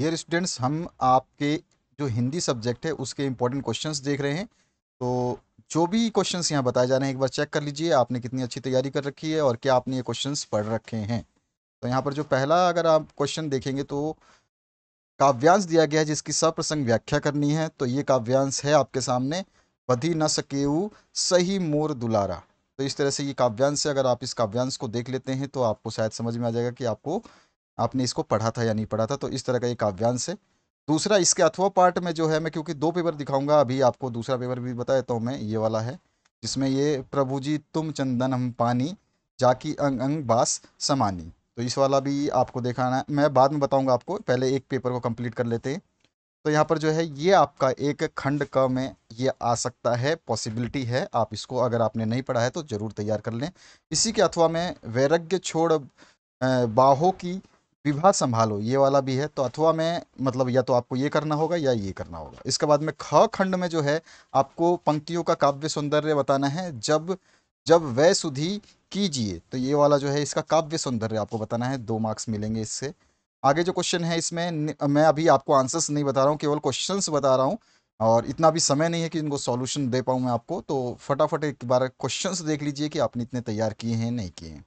hair students हम आपके जो हिंदी सब्जेक्ट है उसके इम्पोर्टेंट क्वेश्चंस देख रहे हैं तो जो भी क्वेश्चंस यहाँ बताए जा रहे हैं एक बार चेक कर लीजिए आपने कितनी अच्छी तैयारी कर रखी है और क्या आपने ये क्वेश्चंस पढ़ रखे हैं तो यहाँ पर जो पहला अगर आप क्वेश्चन देखेंगे तो काव्यांश दिया गया है जिसकी सप्रसंग व्याख्या करनी है तो ये काव्यांश है आपके सामने बधी न सकेऊ सही मोर दुलारा तो इस तरह से ये काव्यांश है अगर आप इस काव्यांश को देख लेते हैं तो आपको शायद समझ में आ जाएगा कि आपको आपने इसको पढ़ा था या नहीं पढ़ा था तो इस तरह का एक काव्यांश है दूसरा इसके अथवा पार्ट में जो है मैं क्योंकि दो पेपर दिखाऊंगा अभी आपको दूसरा पेपर भी बता देता हूँ तो मैं ये वाला है जिसमें ये प्रभु जी तुम चंदन हम पानी जाकी अंग अंग बास समानी तो इस वाला भी आपको देखाना है मैं बाद में बताऊंगा आपको पहले एक पेपर को कंप्लीट कर लेते हैं तो यहाँ पर जो है ये आपका एक खंड क में ये आ सकता है पॉसिबिलिटी है आप इसको अगर आपने नहीं पढ़ा है तो ज़रूर तैयार कर लें इसी के अथवा में वैरग्य छोड़ बाहों की विवाह संभालो ये वाला भी है तो अथवा में मतलब या तो आपको ये करना होगा या ये करना होगा इसके बाद में ख खंड में जो है आपको पंक्तियों का काव्य सौंदर्य बताना है जब जब वह सुधी कीजिए तो ये वाला जो है इसका काव्य सौंदर्य आपको बताना है दो मार्क्स मिलेंगे इससे आगे जो क्वेश्चन है इसमें मैं अभी आपको आंसर्स नहीं बता रहा हूँ केवल क्वेश्चन बता रहा हूँ और इतना भी समय नहीं है कि इनको सॉल्यूशन दे पाऊँ मैं आपको तो फटाफट एक बार क्वेश्चंस देख लीजिए कि आपने इतने तैयार किए हैं नहीं किए हैं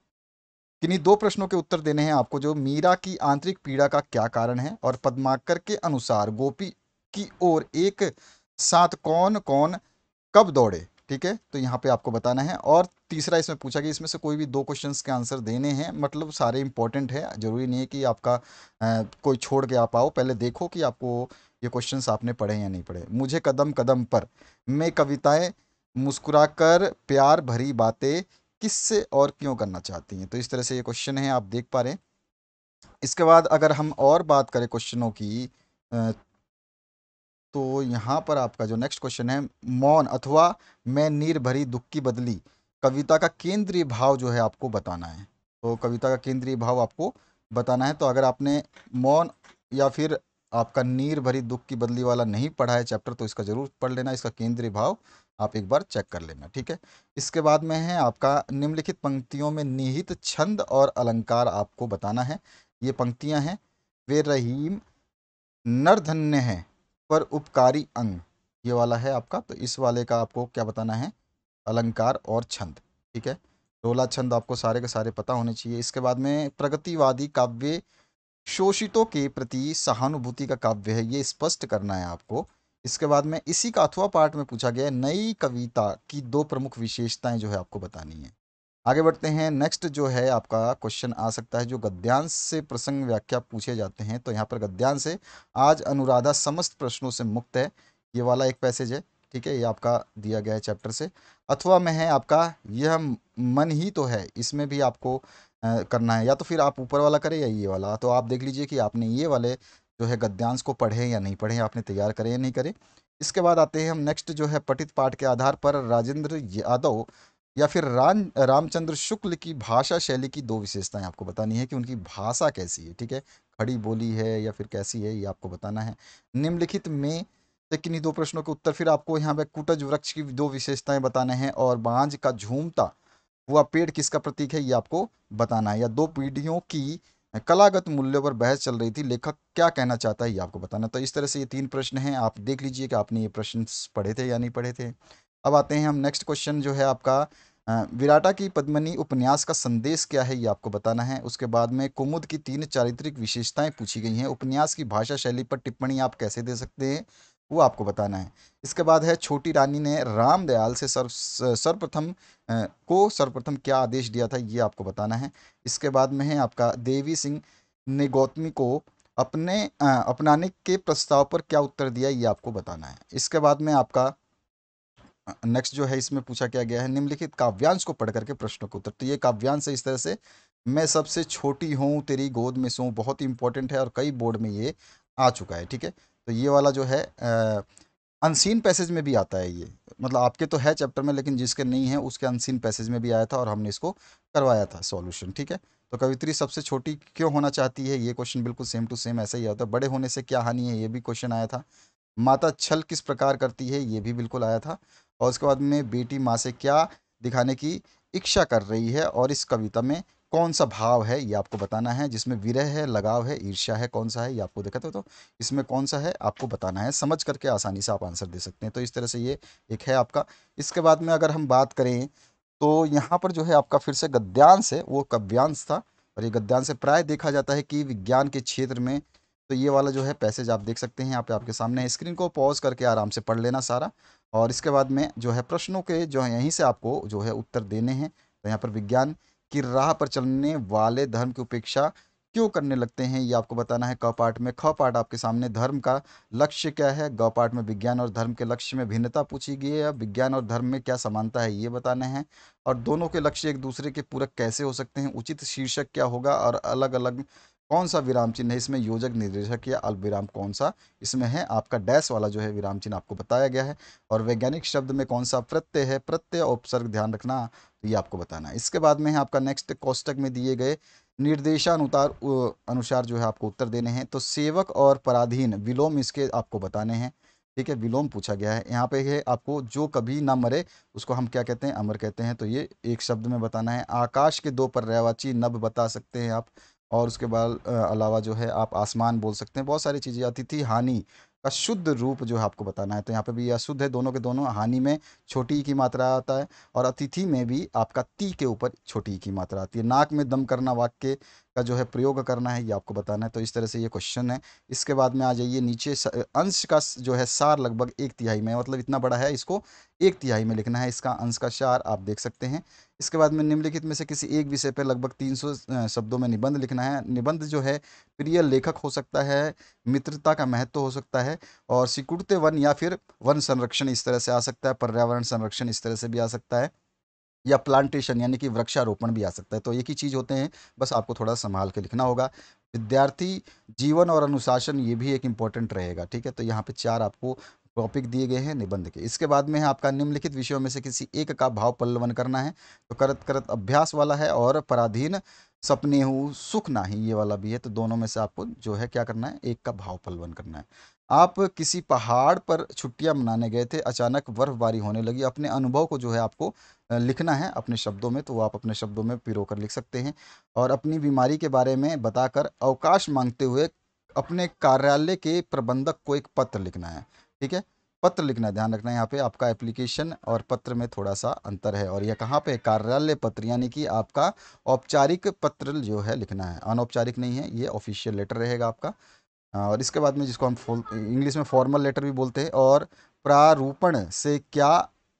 किन्हीं दो प्रश्नों के उत्तर देने हैं आपको जो मीरा की आंतरिक पीड़ा का क्या कारण है और पद्माकर के अनुसार गोपी की ओर एक साथ कौन कौन कब दौड़े ठीक है तो यहाँ पे आपको बताना है और तीसरा इसमें पूछा कि इसमें से कोई भी दो क्वेश्चंस के आंसर देने हैं मतलब सारे इंपॉर्टेंट है ज़रूरी नहीं है कि आपका आ, कोई छोड़ के आप आओ पहले देखो कि आपको ये क्वेश्चंस आपने पढ़े या नहीं पढ़े मुझे कदम कदम पर मैं कविताएं मुस्कुराकर प्यार भरी बातें किससे और क्यों करना चाहती हैं तो इस तरह से ये क्वेश्चन है आप देख पा रहे हैं इसके बाद अगर हम और बात करें क्वेश्चनों की तो यहाँ पर आपका जो नेक्स्ट क्वेश्चन है मौन अथवा मैं नीर भरी दुख की बदली कविता का केंद्रीय भाव जो है आपको बताना है तो कविता का केंद्रीय भाव आपको बताना है तो अगर आपने मौन या फिर आपका नीर भरी दुख की बदली वाला नहीं पढ़ा है चैप्टर तो इसका जरूर पढ़ लेना इसका केंद्रीय भाव आप एक बार चेक कर लेना ठीक है इसके बाद में है आपका निम्नलिखित पंक्तियों में निहित छंद और अलंकार आपको बताना है ये पंक्तियां हैं वे रहीम नरधन्य है पर उपकारी अंग ये वाला है आपका तो इस वाले का आपको क्या बताना है अलंकार और छंद ठीक है डोला छंद आपको सारे के सारे पता होने चाहिए इसके बाद में प्रगतिवादी काव्य शोषितों के प्रति सहानुभूति का काव्य है ये स्पष्ट करना है आपको इसके बाद में इसी का अथवा पार्ट में पूछा गया नई कविता की दो प्रमुख विशेषताएं जो है आपको बतानी है आगे बढ़ते हैं नेक्स्ट जो है आपका क्वेश्चन आ सकता है जो गद्यांश से प्रसंग व्याख्या पूछे जाते हैं तो यहाँ पर गद्यांश से आज अनुराधा समस्त प्रश्नों से मुक्त है ये वाला एक पैसेज है ठीक है ये आपका दिया गया है चैप्टर से अथवा में है आपका यह मन ही तो है इसमें भी आपको करना है या तो फिर आप ऊपर वाला करें या ये वाला तो आप देख लीजिए कि आपने ये वाले जो है गद्यांश को पढ़े या नहीं पढ़े आपने तैयार करें या नहीं करें इसके बाद आते हैं हम नेक्स्ट जो है पठित पाठ के आधार पर राजेंद्र यादव या फिर राम रामचंद्र शुक्ल की भाषा शैली की दो विशेषताएं आपको बतानी है कि उनकी भाषा कैसी है ठीक है खड़ी बोली है या फिर कैसी है ये आपको बताना है निम्नलिखित में से किन्हीं दो प्रश्नों के उत्तर फिर आपको यहाँ पे कुटज वृक्ष की दो विशेषताएं बताने हैं और बांझ का झूमता हुआ पेड़ किसका प्रतीक है ये आपको बताना है या दो पीढ़ियों की कलागत मूल्यों पर बहस चल रही थी लेखक क्या कहना चाहता है ये आपको बताना तो इस तरह से ये तीन प्रश्न हैं आप देख लीजिए कि आपने ये प्रश्न पढ़े थे या नहीं पढ़े थे अब आते हैं हम नेक्स्ट क्वेश्चन जो है आपका विराटा की पद्मनी उपन्यास का संदेश क्या है ये आपको बताना है उसके बाद में कुमुद की तीन चारित्रिक विशेषताएं पूछी गई हैं उपन्यास की भाषा शैली पर टिप्पणी आप कैसे दे सकते हैं वो आपको बताना है इसके बाद है छोटी रानी ने राम दयाल से सर्व सर्वप्रथम को सर्वप्रथम क्या आदेश दिया था ये आपको बताना है इसके बाद में है आपका देवी सिंह ने गौतमी को अपने अपनाने के प्रस्ताव पर क्या उत्तर दिया ये आपको बताना है इसके बाद में आपका नेक्स्ट जो है इसमें पूछा क्या गया है निम्नलिखित काव्यांश को पढ़ करके प्रश्न को उत्तर तो ये काव्यांश है इस तरह से मैं सबसे छोटी हूँ तेरी गोद में सो बहुत ही इंपॉर्टेंट है और कई बोर्ड में ये आ चुका है ठीक है तो ये वाला जो है अनसीन पैसेज में भी आता है ये मतलब आपके तो है चैप्टर में लेकिन जिसके नहीं है उसके अनसीन पैसेज में भी आया था और हमने इसको करवाया था सॉल्यूशन ठीक है तो कवित्री सबसे छोटी क्यों होना चाहती है ये क्वेश्चन बिल्कुल सेम टू सेम ऐसा ही आता है बड़े होने से क्या हानि है ये भी क्वेश्चन आया था माता छल किस प्रकार करती है ये भी बिल्कुल आया था और उसके बाद में बेटी माँ से क्या दिखाने की इच्छा कर रही है और इस कविता में कौन सा भाव है ये आपको बताना है जिसमें विरह है लगाव है ईर्ष्या है कौन सा है ये आपको देखा तो इसमें कौन सा है आपको बताना है समझ करके आसानी से आप आंसर दे सकते हैं तो इस तरह से ये एक है आपका इसके बाद में अगर हम बात करें तो यहाँ पर जो है आपका फिर से गद्यांश है वो कव्यांश था और ये गद्यांश प्राय देखा जाता है कि विज्ञान के क्षेत्र में तो ये वाला जो है पैसेज आप देख सकते हैं यहाँ पे आपके सामने स्क्रीन को पॉज करके आराम से पढ़ लेना सारा और इसके बाद में जो है प्रश्नों के जो है यहीं से आपको जो है उत्तर देने हैं तो यहाँ पर विज्ञान कि राह पर चलने वाले धर्म की उपेक्षा क्यों करने लगते हैं ये आपको बताना है क पार्ट में ख पार्ट आपके सामने धर्म का लक्ष्य क्या है ग पार्ट में विज्ञान और धर्म के लक्ष्य में भिन्नता पूछी गई है विज्ञान और धर्म में क्या समानता है ये बताने हैं और दोनों के लक्ष्य एक दूसरे के पूरक कैसे हो सकते हैं उचित शीर्षक क्या होगा और अलग अलग कौन सा विराम चिन्ह है इसमें योजक निर्देशक या अल्प विराम कौन सा इसमें है आपका डैश वाला जो है विराम चिन्ह आपको बताया गया है और वैज्ञानिक शब्द में कौन सा प्रत्यय है प्रत्यय उपसर्ग ध्यान रखना ये आपको बताना इसके बाद में है आपका नेक्स्ट कोष्टक में दिए गए निर्देशानुसार अनुसार जो है आपको उत्तर देने हैं तो सेवक और पराधीन विलोम इसके आपको बताने हैं ठीक है विलोम पूछा गया है यहाँ पे है आपको जो कभी ना मरे उसको हम क्या कहते हैं अमर कहते हैं तो ये एक शब्द में बताना है आकाश के दो पर्यावाची नभ बता सकते हैं आप और उसके बाद अलावा जो है आप आसमान बोल सकते हैं बहुत सारी चीज़ें अतिथि हानि का शुद्ध रूप जो है आपको बताना है तो यहाँ पे भी यह शुद्ध है दोनों के दोनों हानि में छोटी की मात्रा आता है और अतिथि में भी आपका ती के ऊपर छोटी की मात्रा आती है नाक में दम करना वाक्य का जो है प्रयोग करना है ये आपको बताना है तो इस तरह से ये क्वेश्चन है इसके बाद में आ जाइए नीचे अंश का जो है सार लगभग एक तिहाई में मतलब इतना बड़ा है इसको एक तिहाई में लिखना है इसका अंश का सार आप देख सकते हैं इसके बाद में निम्नलिखित में से किसी एक विषय पर लगभग सौ शब्दों में निबंध लिखना है निबंध जो है प्रिय लेखक हो सकता है मित्रता का महत्व हो सकता है और सिकुड़ते वन या फिर वन संरक्षण इस तरह से आ सकता है पर्यावरण संरक्षण इस तरह से भी आ सकता है या प्लांटेशन यानी कि वृक्षारोपण भी आ सकता है तो एक ही चीज़ होते हैं बस आपको थोड़ा संभाल के लिखना होगा विद्यार्थी जीवन और अनुशासन ये भी एक इम्पॉर्टेंट रहेगा ठीक है तो यहाँ पे चार आपको टॉपिक दिए गए हैं निबंध के इसके बाद में है आपका निम्नलिखित विषयों में से किसी एक का भाव पल्लवन करना है तो करत करत अभ्यास वाला है और पराधीन सपने हूँ सुख ना ही ये वाला भी है तो दोनों में से आपको जो है क्या करना है एक का भाव पल्लवन करना है आप किसी पहाड़ पर छुट्टियां मनाने गए थे अचानक बर्फबारी होने लगी अपने अनुभव को जो है आपको लिखना है अपने शब्दों में तो वो आप अपने शब्दों में पिरो कर लिख सकते हैं और अपनी बीमारी के बारे में बताकर अवकाश मांगते हुए अपने कार्यालय के प्रबंधक को एक पत्र लिखना है ठीक है पत्र लिखना है ध्यान रखना है यहाँ पे आपका एप्लीकेशन और पत्र में थोड़ा सा अंतर है और यह कहाँ पे कार्यालय पत्र यानी कि आपका औपचारिक पत्र जो है लिखना है अनौपचारिक नहीं है ये ऑफिशियल लेटर रहेगा आपका और इसके बाद में जिसको हम इंग्लिश में फॉर्मल लेटर भी बोलते हैं और प्रारूपण से क्या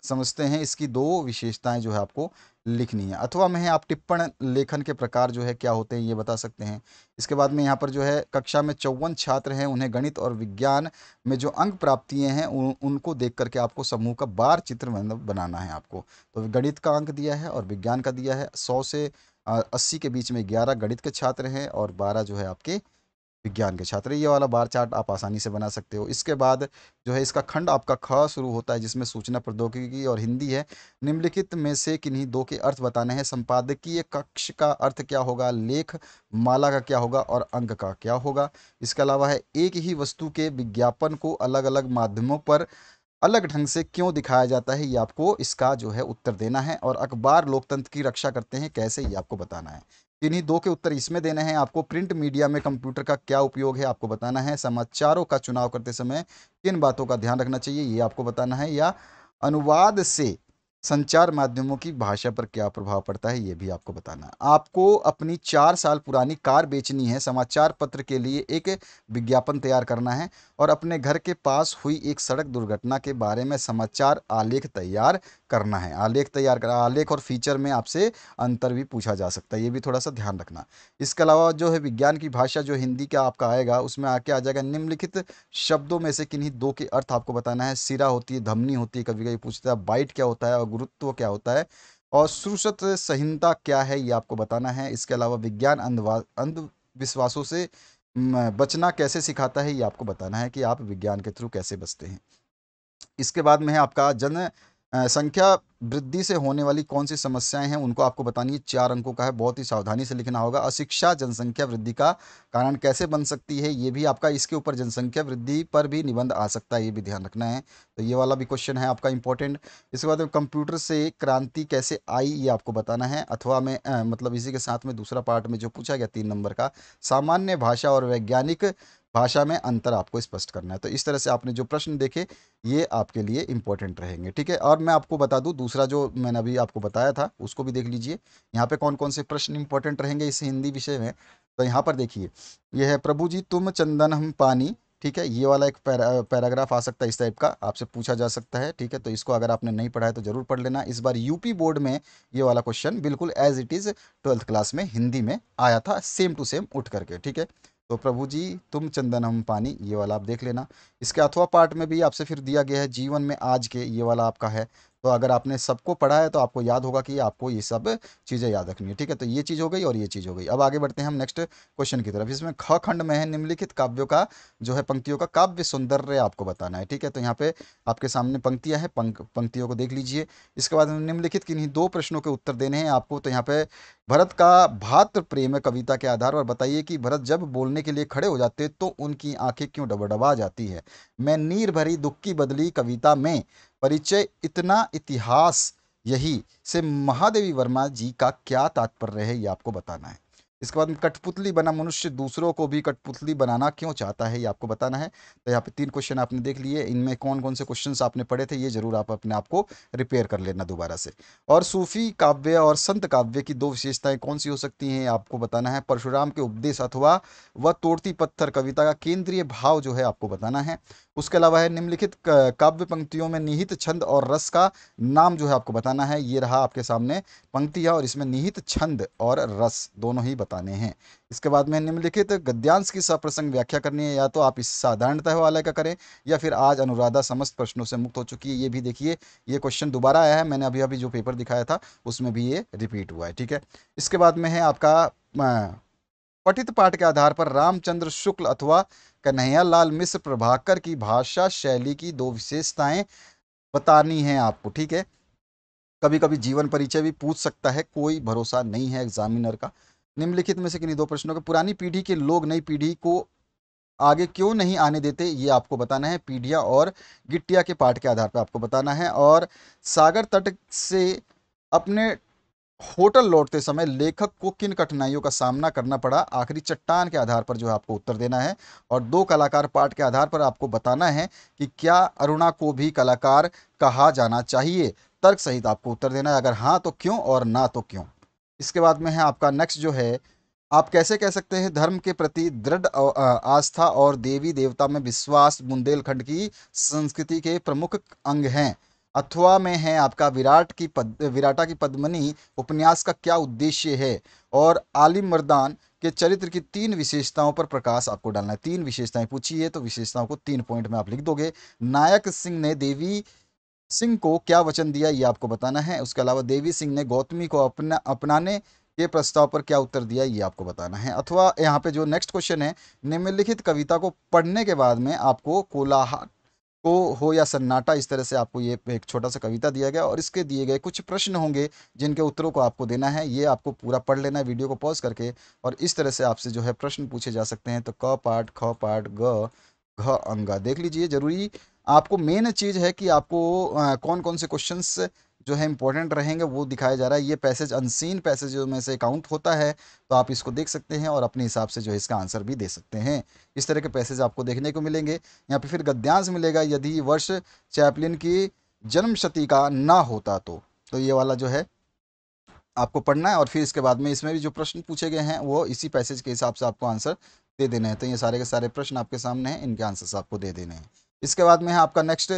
समझते हैं इसकी दो विशेषताएं जो है आपको लिखनी है अथवा में आप टिप्पण लेखन के प्रकार जो है क्या होते हैं ये बता सकते हैं इसके बाद में यहाँ पर जो है कक्षा में चौवन छात्र हैं उन्हें गणित और विज्ञान में जो अंक प्राप्तियाँ हैं उन, उनको देख करके आपको समूह का बार चित्र बनाना है आपको तो गणित का अंक दिया है और विज्ञान का दिया है सौ से अस्सी के बीच में ग्यारह गणित के छात्र हैं और बारह जो है आपके विज्ञान के छात्र ये वाला बार चार्ट आप आसानी से बना सकते हो इसके बाद जो है इसका खंड आपका ख शुरू होता है जिसमें सूचना प्रौद्योगिकी और हिंदी है निम्नलिखित में से किन्हीं दो के अर्थ बताने हैं संपादकीय कक्ष का अर्थ क्या होगा लेख माला का क्या होगा और अंग का क्या होगा इसके अलावा है एक ही वस्तु के विज्ञापन को अलग अलग माध्यमों पर अलग ढंग से क्यों दिखाया जाता है ये आपको इसका जो है उत्तर देना है और अखबार लोकतंत्र की रक्षा करते हैं कैसे ये आपको बताना है इन्हीं दो के उत्तर इसमें देने हैं आपको प्रिंट मीडिया में कंप्यूटर का क्या उपयोग है आपको बताना है समाचारों का चुनाव करते समय किन बातों का ध्यान रखना चाहिए ये आपको बताना है या अनुवाद से संचार माध्यमों की भाषा पर क्या प्रभाव पड़ता है ये भी आपको बताना है आपको अपनी चार साल पुरानी कार बेचनी है समाचार पत्र के लिए एक विज्ञापन तैयार करना है और अपने घर के पास हुई एक सड़क दुर्घटना के बारे में समाचार आलेख तैयार करना है आलेख तैयार कर आलेख और फीचर में आपसे अंतर भी पूछा जा सकता है ये भी थोड़ा सा ध्यान रखना इसके अलावा जो है विज्ञान की भाषा जो हिंदी का आपका आएगा उसमें आके आ जाएगा निम्नलिखित शब्दों में से किन्हीं दो के अर्थ आपको बताना है सिरा होती है धमनी होती है कभी कभी पूछता है बाइट क्या होता है और गुरुत्व क्या होता है और सुश्रुत संहिता क्या है ये आपको बताना है इसके अलावा विज्ञान अंधवा अंधविश्वासों से बचना कैसे सिखाता है ये आपको बताना है कि आप विज्ञान के थ्रू कैसे बचते हैं इसके बाद में है आपका जन संख्या वृद्धि से होने वाली कौन सी समस्याएं हैं उनको आपको बतानी है चार अंकों का है बहुत ही सावधानी से लिखना होगा अशिक्षा जनसंख्या वृद्धि का कारण कैसे बन सकती है ये भी आपका इसके ऊपर जनसंख्या वृद्धि पर भी निबंध आ सकता है ये भी ध्यान रखना है तो ये वाला भी क्वेश्चन है आपका इंपॉर्टेंट इसके बाद कंप्यूटर से क्रांति कैसे आई ये आपको बताना है अथवा में मतलब इसी के साथ में दूसरा पार्ट में जो पूछा गया तीन नंबर का सामान्य भाषा और वैज्ञानिक भाषा में अंतर आपको स्पष्ट करना है तो इस तरह से आपने जो प्रश्न देखे ये आपके लिए इंपॉर्टेंट रहेंगे ठीक है और मैं आपको बता दूं दूसरा जो मैंने अभी आपको बताया था उसको भी देख लीजिए यहाँ पे कौन कौन से प्रश्न इंपॉर्टेंट रहेंगे इस हिंदी विषय में तो यहाँ पर देखिए ये है प्रभु जी तुम चंदन हम पानी ठीक है ये वाला एक पैरा, पैराग्राफ आ सकता है इस टाइप का आपसे पूछा जा सकता है ठीक है तो इसको अगर आपने नहीं पढ़ा है तो जरूर पढ़ लेना इस बार यूपी बोर्ड में ये वाला क्वेश्चन बिल्कुल as it is twelfth class में हिंदी में आया था सेम टू सेम उठ करके ठीक है तो प्रभु जी तुम चंदन हम पानी ये वाला आप देख लेना इसके अथवा पार्ट में भी आपसे फिर दिया गया है जीवन में आज के ये वाला आपका है तो अगर आपने सबको पढ़ा है तो आपको याद होगा कि आपको ये सब चीज़ें याद रखनी है ठीक है तो ये चीज़ हो गई और ये चीज़ हो गई अब आगे बढ़ते हैं हम नेक्स्ट क्वेश्चन की तरफ इसमें ख खंड में है निम्नलिखित काव्यों का जो है पंक्तियों का काव्य सौंदर्य आपको बताना है ठीक है तो यहाँ पे आपके सामने पंक्तियाँ हैं पंक, पंक्तियों को देख लीजिए इसके बाद निम्नलिखित किन्हीं दो प्रश्नों के उत्तर देने हैं आपको तो यहाँ पे भरत का भात्र प्रेम कविता के आधार पर बताइए कि भरत जब बोलने के लिए खड़े हो जाते तो उनकी आँखें क्यों डबडबा जाती है मैं नीर भरी दुख की बदली कविता में परिचय इतना इतिहास यही से महादेवी वर्मा जी का क्या तात्पर्य है ये आपको बताना है इसके बाद कठपुतली बना मनुष्य दूसरों को भी कठपुतली बनाना क्यों चाहता है ये आपको बताना है तो यहाँ पे तीन क्वेश्चन आपने देख लिए इनमें कौन कौन से क्वेश्चन आपने पढ़े थे ये जरूर आप अपने आप को रिपेयर कर लेना दोबारा से और सूफी काव्य और संत काव्य की दो विशेषताएं कौन सी हो सकती हैं आपको बताना है परशुराम के उपदेश अथवा व तोड़ती पत्थर कविता का केंद्रीय भाव जो है आपको बताना है उसके अलावा है निम्नलिखित काव्य पंक्तियों में निहित छंद और रस का नाम जो है आपको बताना है ये रहा आपके सामने पंक्ति है और इसमें निहित छंद और रस दोनों ही बताने हैं इसके बाद में निम्नलिखित गद्यांश की सप्रसंग व्याख्या करनी है या तो आप इस साधारणतः वाले का करें या फिर आज अनुराधा समस्त प्रश्नों से मुक्त हो चुकी है ये भी देखिए ये क्वेश्चन दोबारा आया है मैंने अभी अभी जो पेपर दिखाया था उसमें भी ये रिपीट हुआ है ठीक है इसके बाद में है आपका पठित पाठ के आधार पर रामचंद्र शुक्ल अथवा कन्हैया लाल मिश्र प्रभाकर की भाषा शैली की दो विशेषताएं बतानी हैं आपको ठीक है कभी कभी जीवन परिचय भी पूछ सकता है कोई भरोसा नहीं है एग्जामिनर का निम्नलिखित में से किन्हीं दो प्रश्नों का पुरानी पीढ़ी के लोग नई पीढ़ी को आगे क्यों नहीं आने देते ये आपको बताना है पीढ़िया और गिट्टिया के पाठ के आधार पर आपको बताना है और सागर तट से अपने होटल लौटते समय लेखक को किन कठिनाइयों का सामना करना पड़ा आखिरी चट्टान के आधार पर जो है आपको उत्तर देना है और दो कलाकार पाठ के आधार पर आपको बताना है कि क्या अरुणा को भी कलाकार कहा जाना चाहिए तर्क सहित आपको उत्तर देना है अगर हाँ तो क्यों और ना तो क्यों इसके बाद में है आपका नेक्स्ट जो है आप कैसे कह सकते हैं धर्म के प्रति दृढ़ आस्था और देवी देवता में विश्वास बुंदेलखंड की संस्कृति के प्रमुख अंग हैं अथवा में है आपका विराट की पद विराटा की पद्मनी उपन्यास का क्या उद्देश्य है और आलिम मर्दान के चरित्र की तीन विशेषताओं पर प्रकाश आपको डालना है तीन विशेषताएं पूछिए तो विशेषताओं को तीन पॉइंट में आप लिख दोगे नायक सिंह ने देवी सिंह को क्या वचन दिया ये आपको बताना है उसके अलावा देवी सिंह ने गौतमी को अपना अपनाने के प्रस्ताव पर क्या उत्तर दिया ये आपको बताना है अथवा यहाँ पे जो नेक्स्ट क्वेश्चन है निम्नलिखित कविता को पढ़ने के बाद में आपको कोलाहट को हो या सन्नाटा इस तरह से आपको ये एक छोटा सा कविता दिया गया और इसके दिए गए कुछ प्रश्न होंगे जिनके उत्तरों को आपको देना है ये आपको पूरा पढ़ लेना है वीडियो को पॉज करके और इस तरह से आपसे जो है प्रश्न पूछे जा सकते हैं तो क पाठ ख पाठ ग घ अंगा देख लीजिए जरूरी आपको मेन चीज़ है कि आपको कौन कौन से क्वेश्चंस जो है इंपॉर्टेंट रहेंगे वो दिखाया जा रहा है ये पैसेज अनसीन पैसेज में से काउंट होता है तो आप इसको देख सकते हैं और अपने हिसाब से जो है इसका आंसर भी दे सकते हैं इस तरह के पैसेज आपको देखने को मिलेंगे यहाँ पे फिर गद्यांश मिलेगा यदि वर्ष चैपलिन की जन्म शती का ना होता तो तो ये वाला जो है आपको पढ़ना है और फिर इसके बाद में इसमें भी जो प्रश्न पूछे गए हैं वो इसी पैसेज के हिसाब से आपको आंसर दे देने हैं तो ये सारे के सारे प्रश्न आपके सामने हैं इनके आंसर्स आपको दे देने हैं इसके बाद में है आपका नेक्स्ट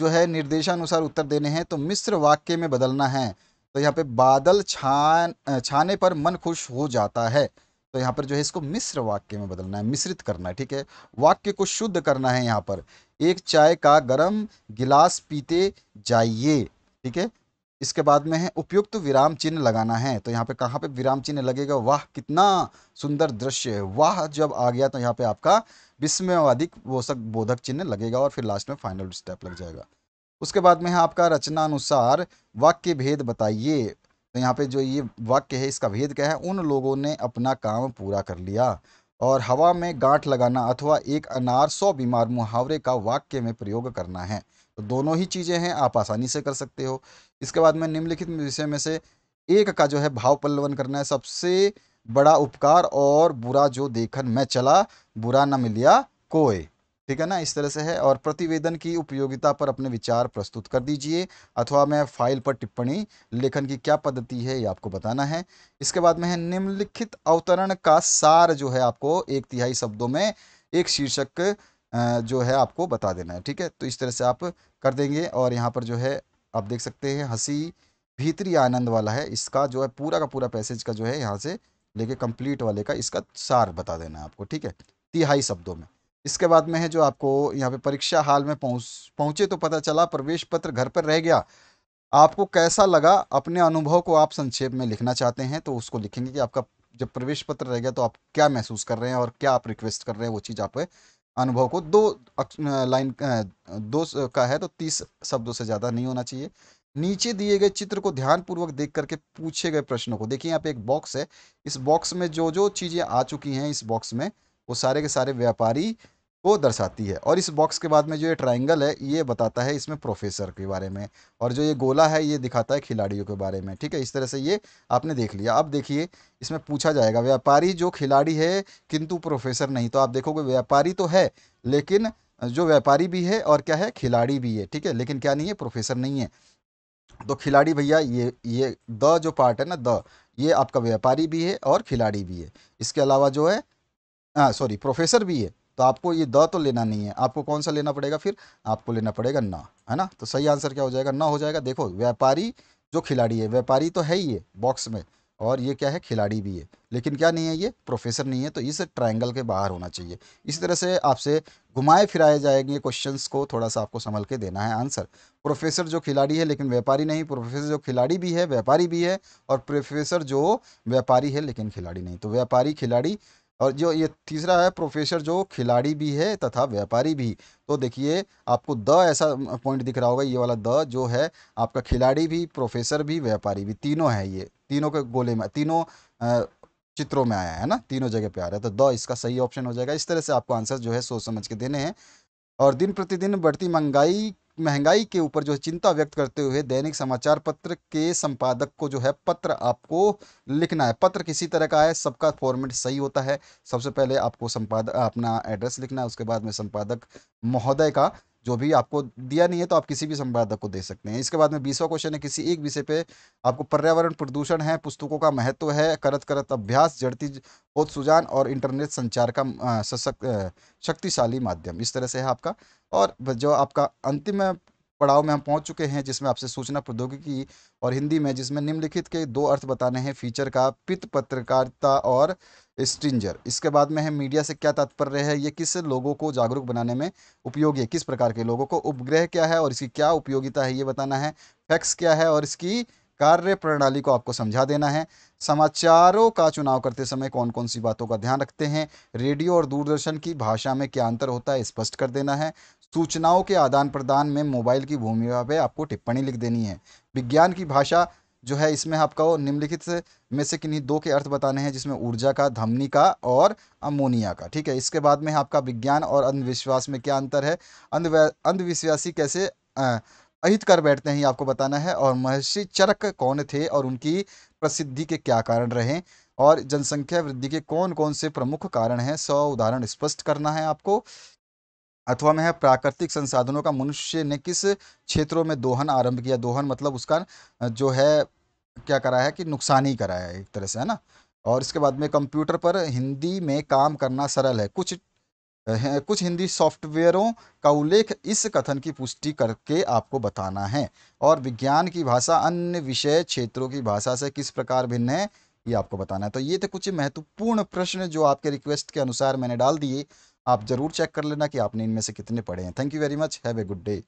जो है निर्देशानुसार उत्तर देने हैं तो मिश्र वाक्य में बदलना है तो यहाँ पे बादल छान छाने पर मन खुश हो जाता है तो यहाँ पर जो है इसको मिश्र वाक्य में बदलना है मिश्रित करना है ठीक है वाक्य को शुद्ध करना है यहाँ पर एक चाय का गरम गिलास पीते जाइए ठीक है इसके बाद में है उपयुक्त विराम चिन्ह लगाना है तो यहाँ पे कहाँ पे विराम चिन्ह लगेगा वाह कितना सुंदर दृश्य है वाह जब आ गया तो यहाँ पे आपका विस्मयवादिक वोषक बोधक चिन्ह लगेगा और फिर लास्ट में फाइनल स्टेप लग जाएगा उसके बाद में है आपका रचना अनुसार वाक्य भेद बताइए तो यहाँ पे जो ये वाक्य है इसका भेद क्या है उन लोगों ने अपना काम पूरा कर लिया और हवा में गांठ लगाना अथवा एक अनार सौ बीमार मुहावरे का वाक्य में प्रयोग करना है तो दोनों ही चीज़ें हैं आप आसानी से कर सकते हो इसके बाद में निम्नलिखित विषय में से एक का जो है भाव पल्लवन करना है सबसे बड़ा उपकार और बुरा जो देखन मैं चला बुरा न मिलिया कोय ठीक है ना इस तरह से है और प्रतिवेदन की उपयोगिता पर अपने विचार प्रस्तुत कर दीजिए अथवा मैं फाइल पर टिप्पणी लेखन की क्या पद्धति है ये आपको बताना है इसके बाद में है निम्नलिखित अवतरण का सार जो है आपको एक तिहाई शब्दों में एक शीर्षक जो है आपको बता देना है ठीक है तो इस तरह से आप कर देंगे और यहाँ पर जो है आप देख सकते हैं हंसी भीतरी आनंद वाला है इसका जो है पूरा का पूरा पैसेज का जो है यहाँ से लेके कंप्लीट वाले का इसका सार बता देना है आपको ठीक है तिहाई शब्दों में इसके बाद में है जो आपको यहाँ पे परीक्षा हाल में पहुँच पहुँचे तो पता चला प्रवेश पत्र घर पर रह गया आपको कैसा लगा अपने अनुभव को आप संक्षेप में लिखना चाहते हैं तो उसको लिखेंगे कि आपका जब प्रवेश पत्र रह गया तो आप क्या महसूस कर रहे हैं और क्या आप रिक्वेस्ट कर रहे हैं वो चीज़ आप अनुभव को दो लाइन दो का है तो तीस शब्दों से ज़्यादा नहीं होना चाहिए नीचे दिए गए चित्र को ध्यानपूर्वक देख करके पूछे गए प्रश्नों को देखिए यहाँ पे एक बॉक्स है इस बॉक्स में जो जो चीज़ें आ चुकी हैं इस बॉक्स में वो सारे के सारे व्यापारी को दर्शाती है और इस बॉक्स के बाद में जो ये ट्राइंगल है ये बताता है इसमें प्रोफेसर के बारे में और जो ये गोला है ये दिखाता है खिलाड़ियों के बारे में ठीक है इस तरह से ये आपने देख लिया अब देखिए इसमें पूछा जाएगा व्यापारी जो खिलाड़ी है किंतु प्रोफेसर नहीं तो आप देखोगे व्यापारी तो है लेकिन जो व्यापारी भी है और क्या है खिलाड़ी भी है ठीक है लेकिन क्या नहीं है प्रोफेसर नहीं है तो खिलाड़ी भैया ये ये द जो पार्ट है ना द ये आपका व्यापारी भी है और खिलाड़ी भी है इसके अलावा जो है सॉरी हाँ, प्रोफेसर भी है तो आपको ये द तो लेना नहीं है आपको कौन सा लेना पड़ेगा फिर आपको लेना पड़ेगा ना है ना तो सही आंसर क्या हो जाएगा ना हो जाएगा देखो व्यापारी जो खिलाड़ी है व्यापारी तो है ही है बॉक्स में और ये क्या है खिलाड़ी भी है लेकिन क्या नहीं है ये प्रोफेसर नहीं है तो इस ट्रायंगल के बाहर होना चाहिए इसी तरह से आपसे घुमाए फिराए जाएंगे क्वेश्चंस को थोड़ा सा आपको संभल के देना है आंसर प्रोफेसर जो खिलाड़ी है लेकिन व्यापारी नहीं प्रोफेसर जो खिलाड़ी भी है व्यापारी भी है और प्रोफेसर जो व्यापारी है लेकिन खिलाड़ी नहीं तो व्यापारी खिलाड़ी और जो ये तीसरा है प्रोफेसर जो खिलाड़ी भी है तथा व्यापारी भी तो देखिए आपको द ऐसा पॉइंट दिख रहा होगा ये वाला द जो है आपका खिलाड़ी भी प्रोफेसर भी व्यापारी भी तीनों है ये तीनों के गोले में तीनों चित्रों में आया है ना तीनों जगह पे आ रहा है तो द इसका सही ऑप्शन हो जाएगा इस तरह से आपको आंसर जो है सोच समझ के देने हैं और दिन प्रतिदिन बढ़ती महंगाई महंगाई के ऊपर जो चिंता व्यक्त करते हुए दैनिक समाचार पत्र के संपादक को जो है पत्र आपको लिखना है पत्र किसी तरह का है सबका फॉर्मेट सही होता है सबसे पहले आपको संपादक अपना एड्रेस लिखना है उसके बाद में संपादक महोदय का जो भी आपको दिया नहीं है तो आप किसी भी संवाददाता को दे सकते हैं इसके बाद में बीसवा क्वेश्चन है किसी एक विषय पे आपको पर्यावरण प्रदूषण है पुस्तकों का महत्व है करत करत अभ्यास जड़ती बहुत सुजान और इंटरनेट संचार का सशक्त शक्तिशाली माध्यम इस तरह से है आपका और जो आपका अंतिम पड़ाव में हम पहुंच चुके हैं जिसमें आपसे सूचना प्रौद्योगिकी और हिंदी में जिसमें निम्नलिखित के दो अर्थ बताने हैं फीचर का पित्त पत्रकारिता और स्ट्रिंजर इसके बाद में है मीडिया से क्या तात्पर्य है ये किस लोगों को जागरूक बनाने में उपयोगी है किस प्रकार के लोगों को उपग्रह क्या है और इसकी क्या उपयोगिता है ये बताना है फैक्स क्या है और इसकी कार्य प्रणाली को आपको समझा देना है समाचारों का चुनाव करते समय कौन कौन सी बातों का ध्यान रखते हैं रेडियो और दूरदर्शन की भाषा में क्या अंतर होता है स्पष्ट कर देना है सूचनाओं के आदान प्रदान में मोबाइल की भूमिका पे आपको टिप्पणी लिख देनी है विज्ञान की भाषा जो है इसमें आपको निम्नलिखित में से किन्हीं दो के अर्थ बताने हैं जिसमें ऊर्जा का धमनी का और अमोनिया का ठीक है इसके बाद में आपका विज्ञान और अंधविश्वास में क्या अंतर है अंधविश्वासी कैसे अहित कर बैठते हैं ये आपको बताना है और महर्षि चरक कौन थे और उनकी प्रसिद्धि के क्या कारण रहे और जनसंख्या वृद्धि के कौन कौन से प्रमुख कारण हैं सौ उदाहरण स्पष्ट करना है आपको अथवा में है प्राकृतिक संसाधनों का मनुष्य ने किस क्षेत्रों में दोहन आरंभ किया दोहन मतलब उसका जो है क्या करा है कि नुकसान ही करा है एक तरह से है ना और इसके बाद में कंप्यूटर पर हिंदी में काम करना सरल है कुछ है, कुछ हिंदी सॉफ्टवेयरों का उल्लेख इस कथन की पुष्टि करके आपको बताना है और विज्ञान की भाषा अन्य विषय क्षेत्रों की भाषा से किस प्रकार भिन्न है ये आपको बताना है तो ये थे कुछ महत्वपूर्ण प्रश्न जो आपके रिक्वेस्ट के अनुसार मैंने डाल दिए आप ज़रूर चेक कर लेना कि आपने इनमें से कितने पढ़े हैं thank you very much have a good day